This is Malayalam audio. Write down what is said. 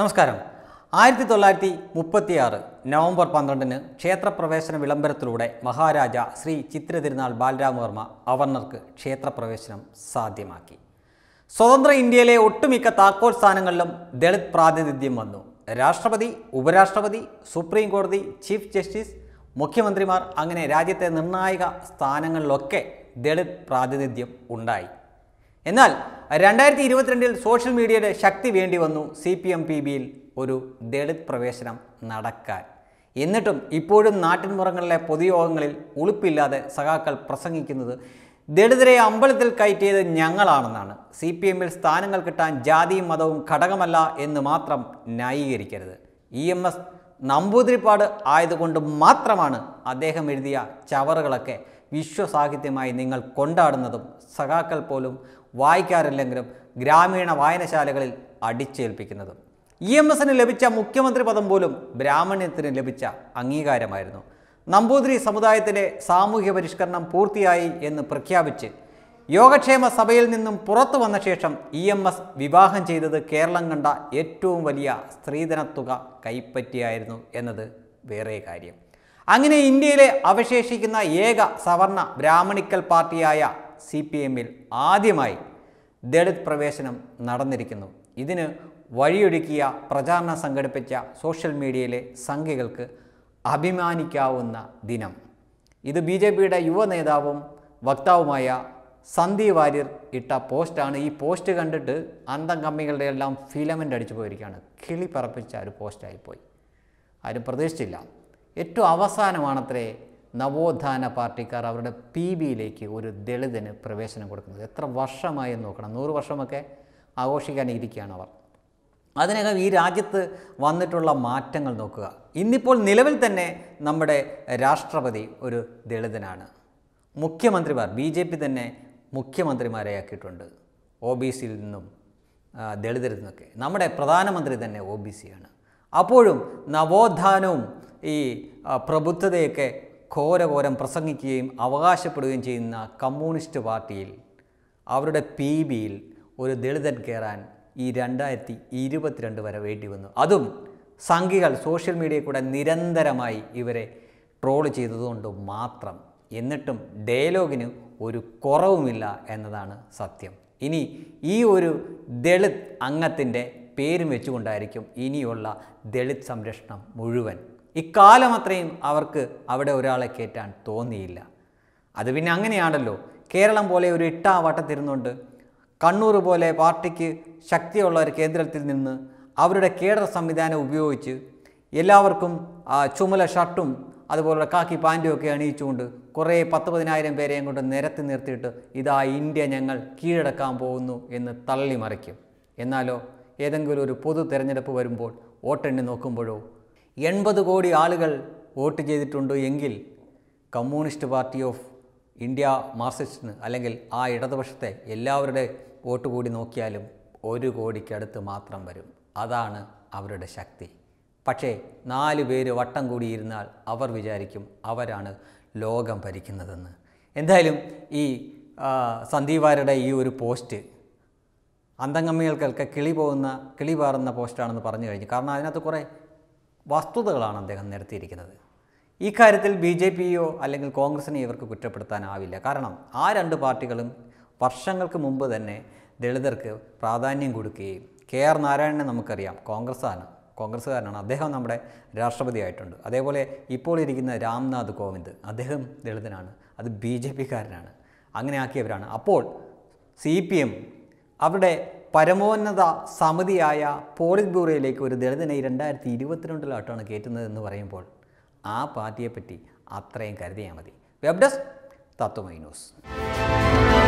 നമസ്കാരം ആയിരത്തി തൊള്ളായിരത്തി ആറ് നവംബർ പന്ത്രണ്ടിന് ക്ഷേത്രപ്രവേശന വിളംബരത്തിലൂടെ മഹാരാജ ശ്രീ ചിത്ര തിരുനാൾ ബാലരാമവർമ്മ അവർണർക്ക് ക്ഷേത്രപ്രവേശനം സാധ്യമാക്കി സ്വതന്ത്ര ഇന്ത്യയിലെ ഒട്ടുമിക്ക താക്കോൽ സ്ഥാനങ്ങളിലും ദളിത് പ്രാതിനിധ്യം വന്നു രാഷ്ട്രപതി ഉപരാഷ്ട്രപതി സുപ്രീം കോടതി ചീഫ് ജസ്റ്റിസ് മുഖ്യമന്ത്രിമാർ അങ്ങനെ രാജ്യത്തെ നിർണായക സ്ഥാനങ്ങളിലൊക്കെ ദളിത് പ്രാതിനിധ്യം ഉണ്ടായി എന്നാൽ രണ്ടായിരത്തി ഇരുപത്തിരണ്ടിൽ സോഷ്യൽ മീഡിയയുടെ ശക്തി വേണ്ടി വന്നു സി പി എം പി ബിയിൽ ഒരു ദളിത് പ്രവേശനം നടക്കാൻ എന്നിട്ടും ഇപ്പോഴും നാട്ടിൻപുറങ്ങളിലെ പൊതുയോഗങ്ങളിൽ ഉളുപ്പില്ലാതെ സഖാക്കൾ പ്രസംഗിക്കുന്നത് ദളിതരെ അമ്പലത്തിൽ കയറ്റിയത് ഞങ്ങളാണെന്നാണ് സി പി എമ്മിൽ സ്ഥാനങ്ങൾ കിട്ടാൻ ജാതിയും മതവും ഘടകമല്ല എന്ന് മാത്രം ന്യായീകരിക്കരുത് ഇ എം എസ് നമ്പൂതിരിപ്പാട് ആയതുകൊണ്ട് മാത്രമാണ് അദ്ദേഹം എഴുതിയ ചവറുകളൊക്കെ വിശ്വസാഹിത്യമായി നിങ്ങൾ കൊണ്ടാടുന്നതും സഖാക്കൾ പോലും വായിക്കാറില്ലെങ്കിലും ഗ്രാമീണ വായനശാലകളിൽ അടിച്ചേൽപ്പിക്കുന്നതും ഇ എം എസിന് ലഭിച്ച മുഖ്യമന്ത്രി പദം പോലും ബ്രാഹ്മണ്യത്തിന് ലഭിച്ച അംഗീകാരമായിരുന്നു നമ്പൂതിരി സമുദായത്തിലെ സാമൂഹ്യ പരിഷ്കരണം പൂർത്തിയായി എന്ന് പ്രഖ്യാപിച്ച് യോഗക്ഷേമ സഭയിൽ നിന്നും പുറത്തു വന്ന ശേഷം ഇ എം എസ് വിവാഹം ചെയ്തത് കേരളം കണ്ട ഏറ്റവും വലിയ സ്ത്രീധനത്തുക കൈപ്പറ്റിയായിരുന്നു എന്നത് വേറെ കാര്യം അങ്ങനെ ഇന്ത്യയിലെ അവശേഷിക്കുന്ന ഏക സവർണ ബ്രാഹ്മണിക്കൽ പാർട്ടിയായ സി പി എമ്മിൽ ആദ്യമായി ദളിത് പ്രവേശനം നടന്നിരിക്കുന്നു ഇതിന് വഴിയൊരുക്കിയ പ്രചാരണം സംഘടിപ്പിച്ച സോഷ്യൽ മീഡിയയിലെ സംഖ്യകൾക്ക് അഭിമാനിക്കാവുന്ന ദിനം ഇത് ബി ജെ പിയുടെ യുവ നേതാവും വക്താവുമായ സന്ദീപ് വാര്യർ ഇട്ട പോസ്റ്റാണ് ഈ പോസ്റ്റ് കണ്ടിട്ട് അന്തം കമ്മികളുടെ എല്ലാം ഫിലമെൻ്റ് അടിച്ചു പോയിരിക്കുകയാണ് കിളി പറപ്പിച്ച ഒരു പോസ്റ്റായിപ്പോയി ആരും പ്രതീക്ഷിച്ചില്ല ഏറ്റവും അവസാനമാണത്രേ നവോത്ഥാന പാർട്ടിക്കാർ അവരുടെ പി ബിയിലേക്ക് ഒരു ദളിതിന് പ്രവേശനം കൊടുക്കുന്നത് എത്ര വർഷമായി നോക്കണം നൂറ് വർഷമൊക്കെ ആഘോഷിക്കാൻ അവർ അതിനകം ഈ രാജ്യത്ത് വന്നിട്ടുള്ള മാറ്റങ്ങൾ നോക്കുക ഇന്നിപ്പോൾ നിലവിൽ തന്നെ നമ്മുടെ രാഷ്ട്രപതി ഒരു ദളിതനാണ് മുഖ്യമന്ത്രിമാർ ബി ജെ പി തന്നെ മുഖ്യമന്ത്രിമാരെ ആക്കിയിട്ടുണ്ട് ഒ ബി സിയിൽ നിന്നും ദളിതരിൽ നിന്നൊക്കെ നമ്മുടെ പ്രധാനമന്ത്രി തന്നെ ഒ ബി സിയാണ് അപ്പോഴും നവോത്ഥാനവും ഈ പ്രബുദ്ധതയൊക്കെ ഘോരഘോരം പ്രസംഗിക്കുകയും അവകാശപ്പെടുകയും ചെയ്യുന്ന കമ്മ്യൂണിസ്റ്റ് പാർട്ടിയിൽ അവരുടെ പി ബിയിൽ ഒരു ദളിതൻ കയറാൻ ഈ രണ്ടായിരത്തി ഇരുപത്തിരണ്ട് വരെ വേണ്ടി വന്നു അതും സംഘികൾ സോഷ്യൽ മീഡിയയിൽ കൂടെ നിരന്തരമായി ഇവരെ ട്രോൾ ചെയ്തതുകൊണ്ട് മാത്രം എന്നിട്ടും ഡയലോഗിന് ഒരു കുറവുമില്ല എന്നതാണ് സത്യം ഇനി ഈ ഒരു ദളിത് അംഗത്തിൻ്റെ പേരും വെച്ചുകൊണ്ടായിരിക്കും ഇനിയുള്ള ദളിത് സംരക്ഷണം മുഴുവൻ ഇക്കാലമത്രയും അവർക്ക് അവിടെ ഒരാളെ കയറ്റാൻ തോന്നിയില്ല അത് പിന്നെ അങ്ങനെയാണല്ലോ കേരളം പോലെ ഒരു ഇട്ടാവട്ടത്തിരുന്നുകൊണ്ട് കണ്ണൂർ പോലെ പാർട്ടിക്ക് ശക്തിയുള്ള ഒരു കേന്ദ്രത്തിൽ നിന്ന് അവരുടെ കേഡർ സംവിധാനം ഉപയോഗിച്ച് എല്ലാവർക്കും ചുമല ഷർട്ടും അതുപോലെ കാക്കി പാൻറ്റും ഒക്കെ അണിയിച്ചുകൊണ്ട് കുറേ പത്ത് പതിനായിരം പേരെയും കൊണ്ട് നിരത്തി നിർത്തിയിട്ട് ഇതാ ഇന്ത്യ ഞങ്ങൾ കീഴടക്കാൻ പോകുന്നു എന്ന് മറിക്കും എന്നാലോ ഏതെങ്കിലും ഒരു പൊതു തിരഞ്ഞെടുപ്പ് വരുമ്പോൾ വോട്ടെണ്ണി നോക്കുമ്പോഴോ എൺപത് കോടി ആളുകൾ വോട്ട് ചെയ്തിട്ടുണ്ട് എങ്കിൽ കമ്മ്യൂണിസ്റ്റ് പാർട്ടി ഓഫ് ഇന്ത്യ മാർസിസ്റ്റിന് അല്ലെങ്കിൽ ആ ഇടതുപക്ഷത്തെ എല്ലാവരുടെ വോട്ട് കൂടി നോക്കിയാലും ഒരു കോടിക്കടുത്ത് മാത്രം വരും അതാണ് അവരുടെ ശക്തി പക്ഷേ നാല് പേര് വട്ടം കൂടിയിരുന്നാൽ അവർ വിചാരിക്കും അവരാണ് ലോകം ഭരിക്കുന്നതെന്ന് എന്തായാലും ഈ സന്ദീപാരുടെ ഈ ഒരു പോസ്റ്റ് അന്തങ്ങമ്മികൾക്കൊക്കെ കിളി പോകുന്ന കിളി പാറുന്ന പോസ്റ്റാണെന്ന് പറഞ്ഞു കഴിഞ്ഞു കാരണം അതിനകത്ത് കുറേ വസ്തുതകളാണ് അദ്ദേഹം നിരത്തിയിരിക്കുന്നത് ഇക്കാര്യത്തിൽ ബി ജെ പിയോ അല്ലെങ്കിൽ കോൺഗ്രസിനെ ഇവർക്ക് കുറ്റപ്പെടുത്താനാവില്ല കാരണം ആ രണ്ട് പാർട്ടികളും വർഷങ്ങൾക്ക് മുമ്പ് തന്നെ ദളിതർക്ക് പ്രാധാന്യം കൊടുക്കുകയും കെ ആർ നാരായണനെ നമുക്കറിയാം കോൺഗ്രസ്സാണ് കോൺഗ്രസ്സുകാരനാണ് അദ്ദേഹം നമ്മുടെ രാഷ്ട്രപതിയായിട്ടുണ്ട് അതേപോലെ ഇപ്പോൾ ഇരിക്കുന്ന രാംനാഥ് കോവിന്ദ് അദ്ദേഹം ദളിതനാണ് അത് ബി ജെ പിക്കാരനാണ് അങ്ങനെ ആക്കിയവരാണ് അപ്പോൾ സി പി എം അവരുടെ പരമോന്നത സമിതിയായ പോളിറ്റ് ബ്യൂറോയിലേക്ക് ഒരു ദളിതനെ രണ്ടായിരത്തി ഇരുപത്തിരണ്ടിലോട്ടാണ് കയറ്റുന്നത് എന്ന് പറയുമ്പോൾ ആ പാർട്ടിയെപ്പറ്റി അത്രയും കരുതിയാൽ മതി വെബ് ഡെസ്ക് തത്വമൈ ന്യൂസ്